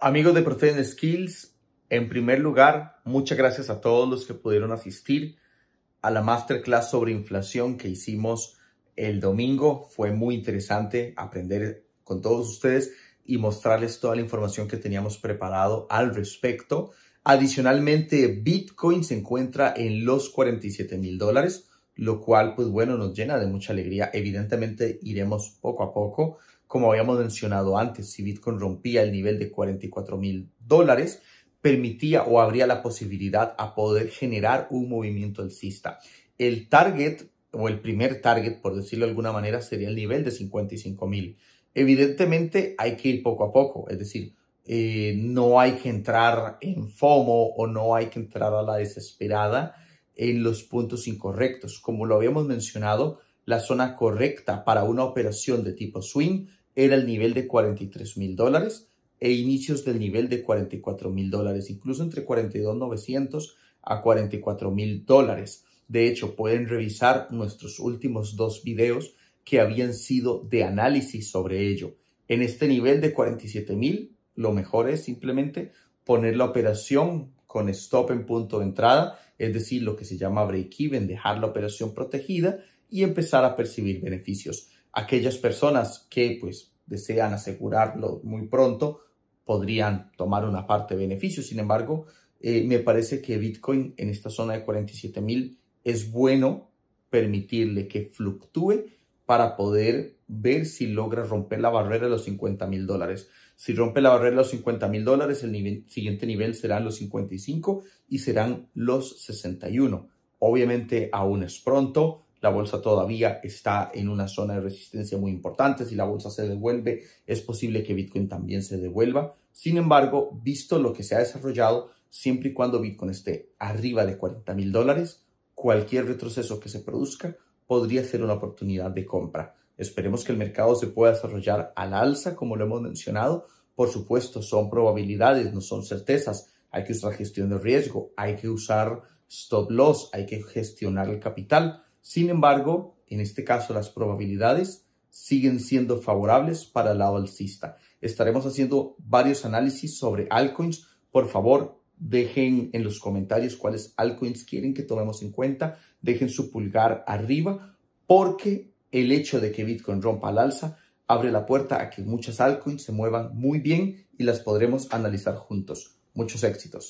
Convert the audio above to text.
Amigos de Protein Skills, en primer lugar, muchas gracias a todos los que pudieron asistir a la masterclass sobre inflación que hicimos el domingo. Fue muy interesante aprender con todos ustedes y mostrarles toda la información que teníamos preparado al respecto. Adicionalmente, Bitcoin se encuentra en los 47 mil dólares, lo cual, pues bueno, nos llena de mucha alegría. Evidentemente, iremos poco a poco como habíamos mencionado antes, si Bitcoin rompía el nivel de 44 mil dólares, permitía o abría la posibilidad a poder generar un movimiento alcista. El target o el primer target, por decirlo de alguna manera, sería el nivel de 55 mil. Evidentemente hay que ir poco a poco, es decir, eh, no hay que entrar en FOMO o no hay que entrar a la desesperada en los puntos incorrectos. Como lo habíamos mencionado, la zona correcta para una operación de tipo swing era el nivel de 43 mil dólares e inicios del nivel de 44 mil dólares, incluso entre 42,900 a 44 mil dólares. De hecho, pueden revisar nuestros últimos dos videos que habían sido de análisis sobre ello. En este nivel de 47 mil, lo mejor es simplemente poner la operación con stop en punto de entrada, es decir, lo que se llama break-even, dejar la operación protegida y empezar a percibir beneficios. Aquellas personas que pues desean asegurarlo muy pronto podrían tomar una parte de beneficios. Sin embargo, eh, me parece que Bitcoin en esta zona de 47 mil es bueno permitirle que fluctúe para poder ver si logra romper la barrera de los 50 mil dólares. Si rompe la barrera de los 50 mil dólares, el siguiente nivel serán los 55 y serán los 61. Obviamente aún es pronto, la bolsa todavía está en una zona de resistencia muy importante. Si la bolsa se devuelve, es posible que Bitcoin también se devuelva. Sin embargo, visto lo que se ha desarrollado, siempre y cuando Bitcoin esté arriba de 40 mil dólares, cualquier retroceso que se produzca podría ser una oportunidad de compra. Esperemos que el mercado se pueda desarrollar al alza, como lo hemos mencionado. Por supuesto, son probabilidades, no son certezas. Hay que usar gestión de riesgo, hay que usar stop loss, hay que gestionar el capital sin embargo, en este caso las probabilidades siguen siendo favorables para el lado alcista. Estaremos haciendo varios análisis sobre altcoins. Por favor, dejen en los comentarios cuáles altcoins quieren que tomemos en cuenta. Dejen su pulgar arriba porque el hecho de que Bitcoin rompa al alza abre la puerta a que muchas altcoins se muevan muy bien y las podremos analizar juntos. Muchos éxitos.